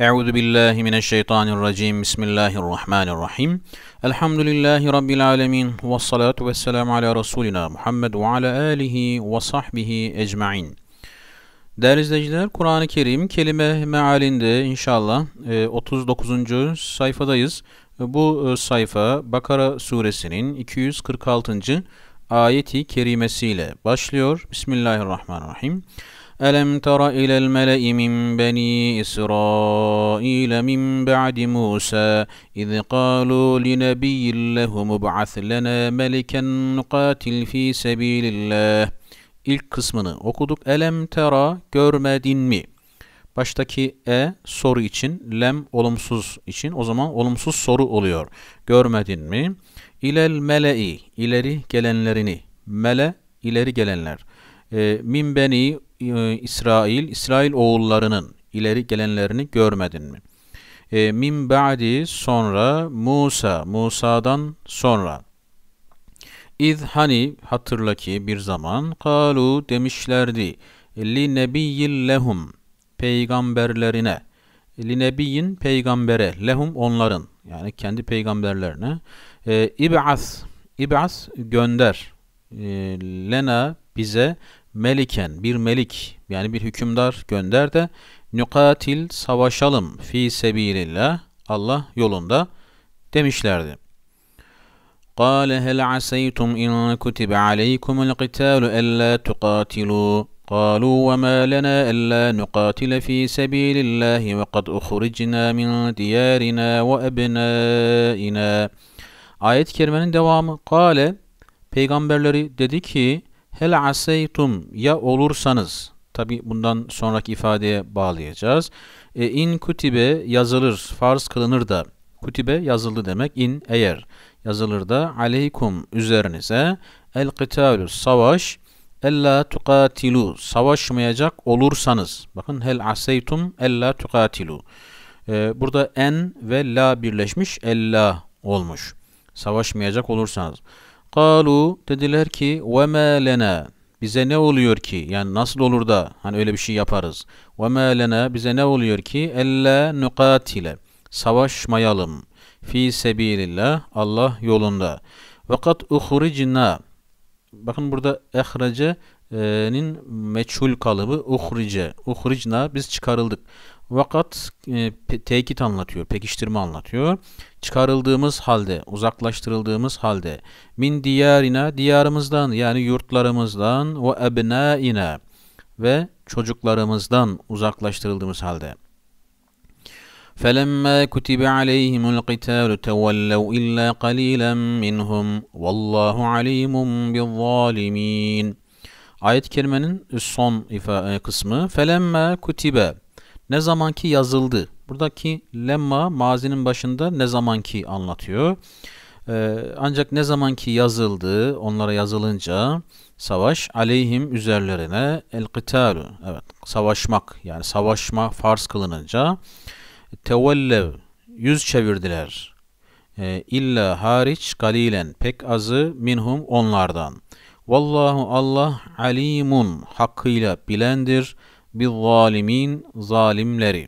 Euzu billahi mineşşeytanirracim. Bismillahirrahmanirrahim. Elhamdülillahi rabbil alamin ve salatu vesselam ala resulina Muhammed ve ala alihi ve sahbihi ecmaîn. Değerli izleyiciler, Kur'an-ı Kerim kelime mealinde inşallah 39. E, sayfadayız. Bu e, sayfa Bakara suresinin 246. ayeti kerimesiyle başlıyor. Bismillahirrahmanirrahim. Bismillahirrahmanirrahim. ألم تر إلى الملأ من بني إسرائيل من بعد موسى إذ قالوا لنبي له مبعث لنا ملكا نقاتل في سبيل الله İlk kısmını okuduk. Elem tera görmedin mi? Baştaki e soru için, lem olumsuz için o zaman olumsuz soru oluyor. Görmedin mi? İlel mele'i, ileri gelenlerini. Mele, ileri gelenler. E, min beni e, İsrail, İsrail oğullarının ileri gelenlerini görmedin mi? E, min ba'di sonra Musa, Musa'dan sonra İz hani hatırla ki bir zaman kalu demişlerdi li nebiyyin lehum peygamberlerine li nebiyyin peygambere lehum onların yani kendi peygamberlerine e, ib'as ib'as gönder e, lena bize meliken bir melik yani bir hükümdar gönder de nukatil savaşalım fi sebilillah Allah yolunda demişlerdi. قال هل عسيتم إن كتب عليكم القتال ألا تقاتلوا قالوا وما لنا ألا نقاتل في سبيل الله وقد أخرجنا من ديارنا وأبنائنا Ayet-i kerimenin devamı Kale Peygamberleri dedi ki Hel aseytum ya olursanız tabi bundan sonraki ifadeye bağlayacağız. E, in kutibe yazılır, farz kılınır da kutibe yazıldı demek in eğer yazılır da aleykum üzerinize el kitalu savaş ella tukatilu savaşmayacak olursanız bakın hel aseytum ella tukatilu ee, burada en ve la birleşmiş ella olmuş savaşmayacak olursanız Kalu dediler ki ve lena bize ne oluyor ki? Yani nasıl olur da hani öyle bir şey yaparız? Ve lena bize ne oluyor ki? Elle nukatile savaşmayalım fi sebilillah Allah yolunda. Ve kat uhricna bakın burada ehrece'nin meçhul kalıbı uhrice. Uhricna biz çıkarıldık. Vakat e, pe, tekit anlatıyor, pekiştirme anlatıyor. Çıkarıldığımız halde, uzaklaştırıldığımız halde min diyarina diyarımızdan yani yurtlarımızdan ve ebnaina ve çocuklarımızdan uzaklaştırıldığımız halde. فَلَمَّا كُتِبَ عَلَيْهِمُ الْقِتَالُ تَوَلَّوْا إِلَّا قَلِيلًا مِنْهُمْ وَاللّٰهُ عَلِيمٌ بِالظَّالِمِينَ Ayet-i kerimenin son ifa e, kısmı فَلَمَّا كُتِبَ ne zamanki yazıldı. Buradaki lemma mazinin başında ne zamanki anlatıyor. Ee, ancak ne zamanki yazıldı, onlara yazılınca savaş aleyhim üzerlerine el kitalu. Evet, savaşmak yani savaşma farz kılınınca tevellev yüz çevirdiler. Ee, illa hariç galilen pek azı minhum onlardan. Vallahu Allah alimun hakkıyla bilendir bizzalimin zalimleri.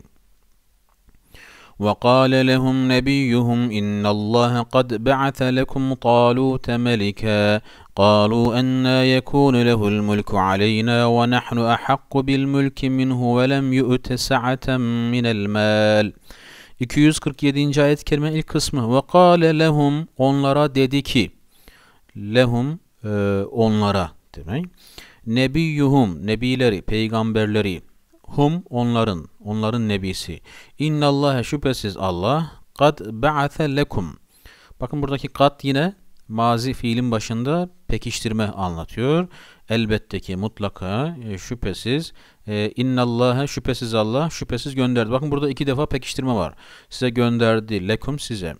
وقال لهم نبيهم إن الله قد بعث لكم طالوت ملكا قالوا أنا يكون له الملك علينا ونحن أحق بالملك منه ولم يؤت سعة من المال 247. ayet-i kerime ilk kısmı ve kâle lehum onlara dedi ki lehum onlara demek Nebiyyuhum, nebileri, peygamberleri, hum onların, onların nebisi. İnnallâhe şüphesiz Allah kad ba'athe lekum. Bakın buradaki kad yine mazi fiilin başında pekiştirme anlatıyor. Elbette ki mutlaka e, şüphesiz e, innallâhe şüphesiz Allah şüphesiz gönderdi. Bakın burada iki defa pekiştirme var. Size gönderdi lekum size.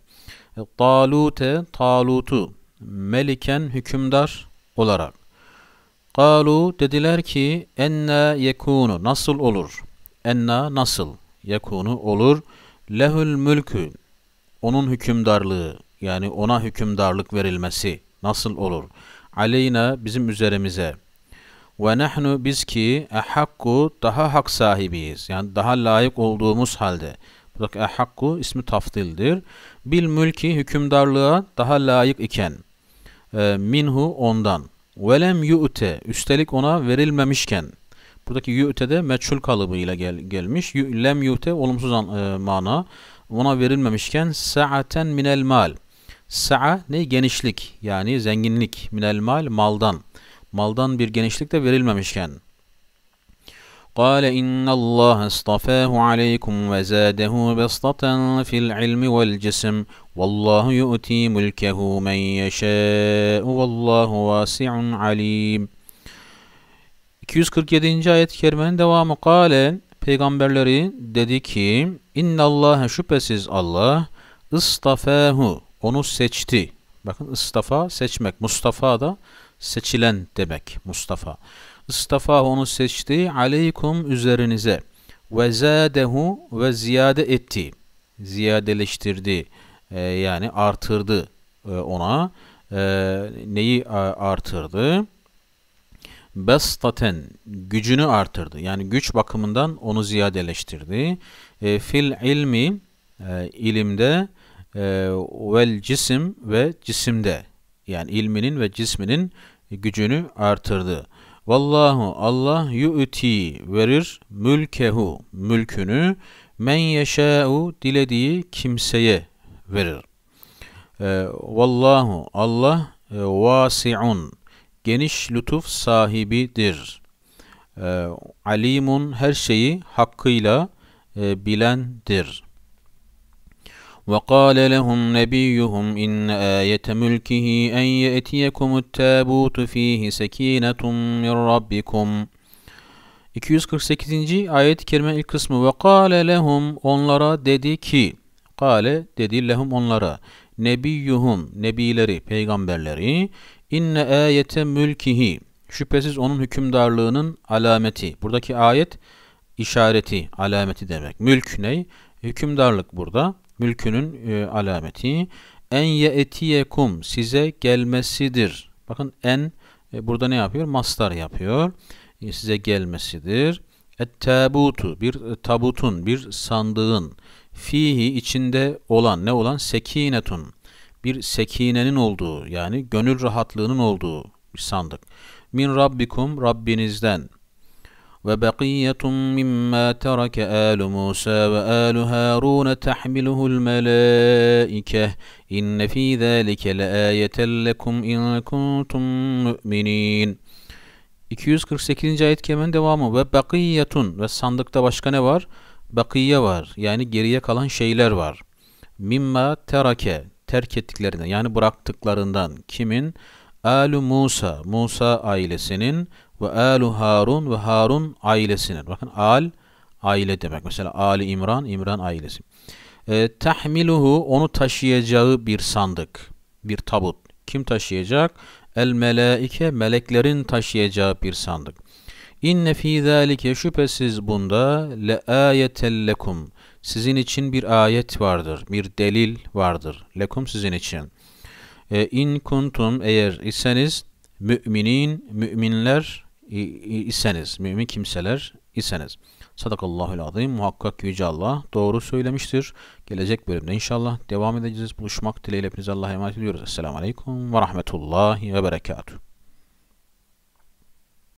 E, Talute talutu meliken hükümdar olarak. Kalu dediler ki enna yekunu nasıl olur? Enna nasıl yekunu olur? Lehül mülkü onun hükümdarlığı yani ona hükümdarlık verilmesi nasıl olur? Aleyna bizim üzerimize ve nahnu biz ki ehakku daha hak sahibiyiz. Yani daha layık olduğumuz halde. Buradaki ehakku ismi tafdildir. Bil mülki hükümdarlığa daha layık iken. E, minhu ondan velem yu'te üstelik ona verilmemişken buradaki yu'te de meçhul kalıbıyla gel, gelmiş. Yu, lem yu'te olumsuz an, e, mana ona verilmemişken sa'aten minel mal. Sa'a ne? Genişlik yani zenginlik. Minel mal maldan. Maldan bir genişlik de verilmemişken. قال إن الله اصطفاه عليكم وزاده بسطة في العلم والجسم والله يؤتي ملكه من يشاء والله واسع عليم 247. ayet-i kerimenin devamı kale peygamberleri dedi ki innallaha şüphesiz Allah ıstafahu onu seçti. Bakın ıstafa seçmek. Mustafa da seçilen demek. Mustafa. Mustafa onu seçti. Aleykum üzerinize. Ve zâdehu ve ziyade etti. Ziyadeleştirdi. E, yani artırdı e, ona. E, neyi artırdı? Bestaten gücünü artırdı. Yani güç bakımından onu ziyadeleştirdi. E, fil ilmi e, ilimde e, vel cisim ve cisimde yani ilminin ve cisminin gücünü artırdı. Vallahu Allah yu'ti verir mülkehu mülkünü men yeşâ'u dilediği kimseye verir. Ee, Vallahu Allah e, vasi'un geniş lütuf sahibidir. E, alimun her şeyi hakkıyla e, bilendir.'' وقال لهم نبيهم إن آية ملكه أن يأتيكم التابوت فيه سكينة من ربكم 248. ayet-i kerime ilk kısmı ve kâle lehum onlara dedi ki kâle dedi lehum onlara nebiyyuhum nebileri peygamberleri inne ayete mülkihi şüphesiz onun hükümdarlığının alameti buradaki ayet işareti alameti demek mülk ne hükümdarlık burada Mülkünün e, alameti. En ye'etiyekum size gelmesidir. Bakın en e, burada ne yapıyor? Mastar yapıyor. E, size gelmesidir. Et tabutu bir e, tabutun bir sandığın fihi içinde olan ne olan sekinetun bir sekinenin olduğu yani gönül rahatlığının olduğu bir sandık. Min rabbikum Rabbinizden وبقية مما ترك آل موسى وآل هارون تحمله الملائكة إن في ذلك لآية لكم إن كنتم مؤمنين 248. ayet kemen devamı ve bakiyetun ve sandıkta başka ne var? Bakiye var. Yani geriye kalan şeyler var. Mimma terake terk ettiklerinden yani bıraktıklarından kimin? Alu Musa, Musa ailesinin ve alu Harun ve Harun ailesine. Bakın al aile demek. Mesela Ali İmran, İmran ailesi. E, tahmiluhu onu taşıyacağı bir sandık, bir tabut. Kim taşıyacak? El Meleike, meleklerin taşıyacağı bir sandık. İnne fî zâlike şüphesiz bunda le âyeten lekum. Sizin için bir ayet vardır, bir delil vardır. Lekum sizin için. E, in kuntum eğer iseniz müminin, müminler iseniz, mümin kimseler iseniz. Sadakallahul azim. Muhakkak Yüce Allah doğru söylemiştir. Gelecek bölümde inşallah devam edeceğiz. Buluşmak dileğiyle hepinize Allah'a emanet ediyoruz. Esselamu Aleyküm ve Rahmetullahi ve Berekatuhu.